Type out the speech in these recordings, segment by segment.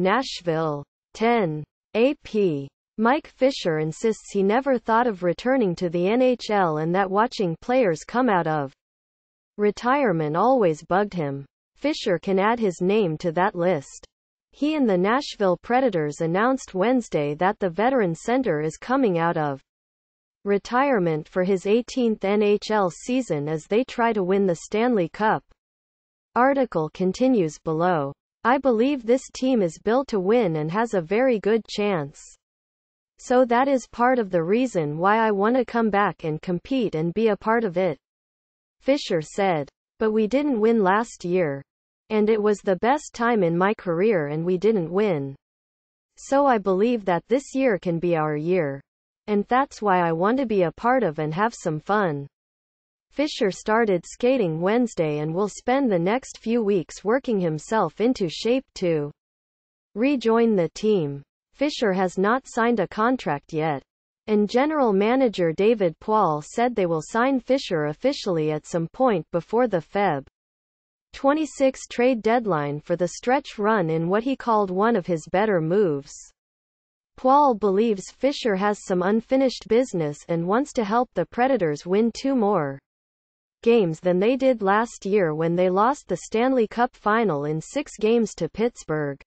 Nashville. 10. AP. Mike Fisher insists he never thought of returning to the NHL and that watching players come out of retirement always bugged him. Fisher can add his name to that list. He and the Nashville Predators announced Wednesday that the Veteran Center is coming out of retirement for his 18th NHL season as they try to win the Stanley Cup. Article continues below. I believe this team is built to win and has a very good chance. So that is part of the reason why I want to come back and compete and be a part of it. Fisher said. But we didn't win last year. And it was the best time in my career and we didn't win. So I believe that this year can be our year. And that's why I want to be a part of and have some fun. Fisher started skating Wednesday and will spend the next few weeks working himself into shape to rejoin the team. Fisher has not signed a contract yet, and general manager David Paul said they will sign Fisher officially at some point before the Feb. 26 trade deadline for the stretch run in what he called one of his better moves. Poil believes Fisher has some unfinished business and wants to help the Predators win two more games than they did last year when they lost the Stanley Cup final in six games to Pittsburgh.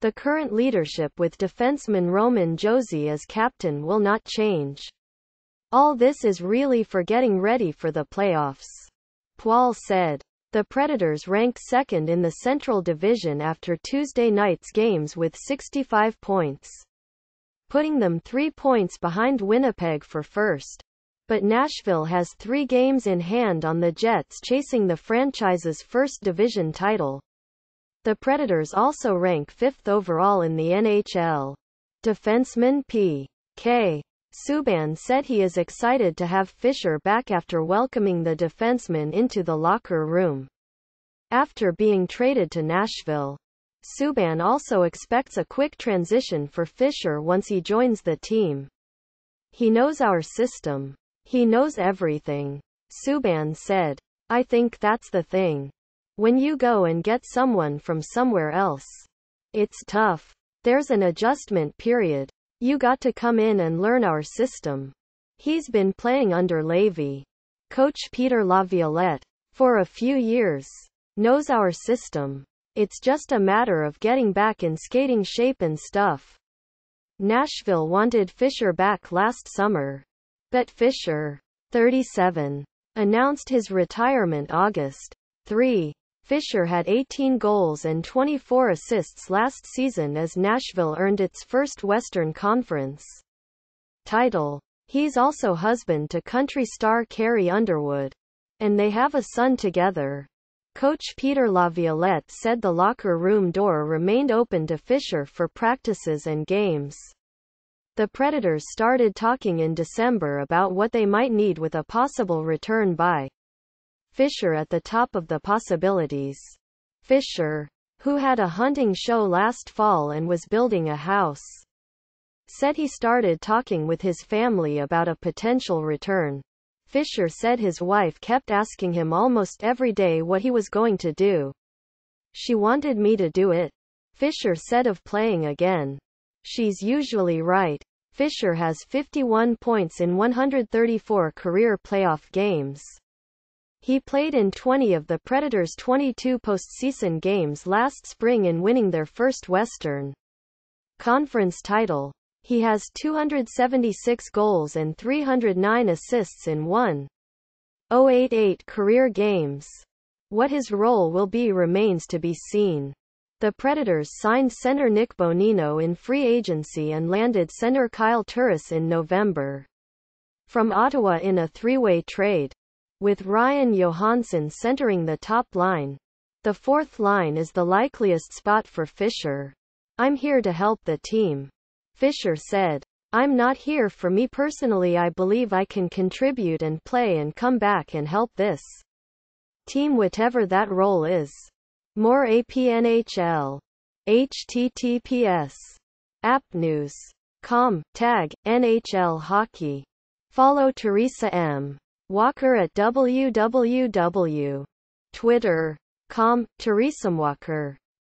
The current leadership with defenseman Roman Josie as captain will not change. All this is really for getting ready for the playoffs. Poil said. The Predators ranked second in the Central Division after Tuesday night's games with 65 points putting them three points behind Winnipeg for first. But Nashville has three games in hand on the Jets chasing the franchise's first division title. The Predators also rank fifth overall in the NHL. Defenseman P. K. Subban said he is excited to have Fisher back after welcoming the defenseman into the locker room. After being traded to Nashville, Subban also expects a quick transition for Fisher once he joins the team. He knows our system. He knows everything. Subban said. I think that's the thing. When you go and get someone from somewhere else, it's tough. There's an adjustment period. You got to come in and learn our system. He's been playing under Levy. Coach Peter Laviolette. For a few years. Knows our system. It's just a matter of getting back in skating shape and stuff. Nashville wanted Fisher back last summer. But Fisher, 37, announced his retirement August 3. Fisher had 18 goals and 24 assists last season as Nashville earned its first Western Conference title. He's also husband to country star Carrie Underwood. And they have a son together. Coach Peter Laviolette said the locker room door remained open to Fisher for practices and games. The Predators started talking in December about what they might need with a possible return by Fisher at the top of the possibilities. Fisher, who had a hunting show last fall and was building a house, said he started talking with his family about a potential return. Fisher said his wife kept asking him almost every day what he was going to do. She wanted me to do it. Fisher said of playing again. She's usually right. Fisher has 51 points in 134 career playoff games. He played in 20 of the Predators' 22 postseason games last spring in winning their first Western Conference title. He has 276 goals and 309 assists in 1.088 career games. What his role will be remains to be seen. The Predators signed center Nick Bonino in free agency and landed center Kyle Turris in November from Ottawa in a three-way trade, with Ryan Johansson centering the top line. The fourth line is the likeliest spot for Fisher. I'm here to help the team. Fisher said, I'm not here for me personally I believe I can contribute and play and come back and help this team whatever that role is. More APNHL. HTTPS. AppNews. Com. Tag. NHL Hockey. Follow Teresa M. Walker at www. Twitter. Com. Teresa Walker.